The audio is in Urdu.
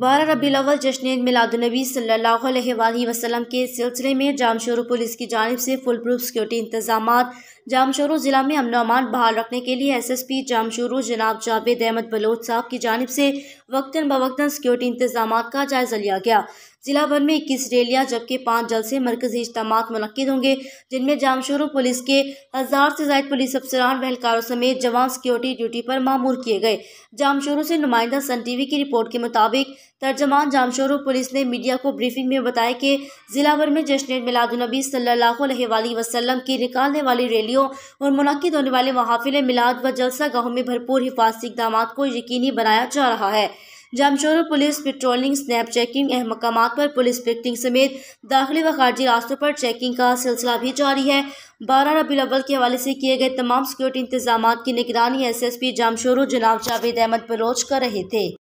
بارہ ربی الاول جشنید میلاد النبی صلی اللہ علیہ وآلہ وسلم کے سلسلے میں جام شورو پولیس کی جانب سے فل پروف سکیورٹی انتظامات جام شورو ضلع میں امن و امان بحال رکھنے کے لیے ایس ایس پی جام شورو جناب جاوید احمد بلوچ صاحب کی جانب سے وقتاً بوقتاً سیکیورٹی انتظامات کا جائزہ لیا گیا ضلع بھر میں اکیس ریلیاں جبکہ پانچ جلسے مرکزی اجتماعات منعقد ہوں گے جن میں جام پولیس کے ہزار سے زائد پولیس افسران اہلکاروں سمیت جوان سکیورٹی ڈیوٹی پر معمور کیے گئے جام شورو سے نمائندہ سن ٹی وی کی رپورٹ کے مطابق ترجمان جام پولیس نے میڈیا کو بریفنگ میں بتایا کہ ضلع بھر میں جشنیٹ میلاد النبی صلی اللہ علیہ وآلہ وسلم کی نکالنے والی ریلیوں اور منعقد ہونے والے محافل میلاد و جلسہ گاہوں میں بھرپور حفاظتی اقدامات کو یقینی بنایا جا رہا ہے Jamshoro police patrolling snap checking اہم مقامات پر پولیس پیکٹنگ سمیت داخلی و خارجی راستوں پر چیکنگ کا سلسلہ بھی جاری ہے بارہ ربی الاول کے حوالے سے کیے گئے تمام سیکیورٹی انتظامات کی نگرانی ایس ایس پی جمشور جناب جاوید احمد بلوچ کر رہے تھے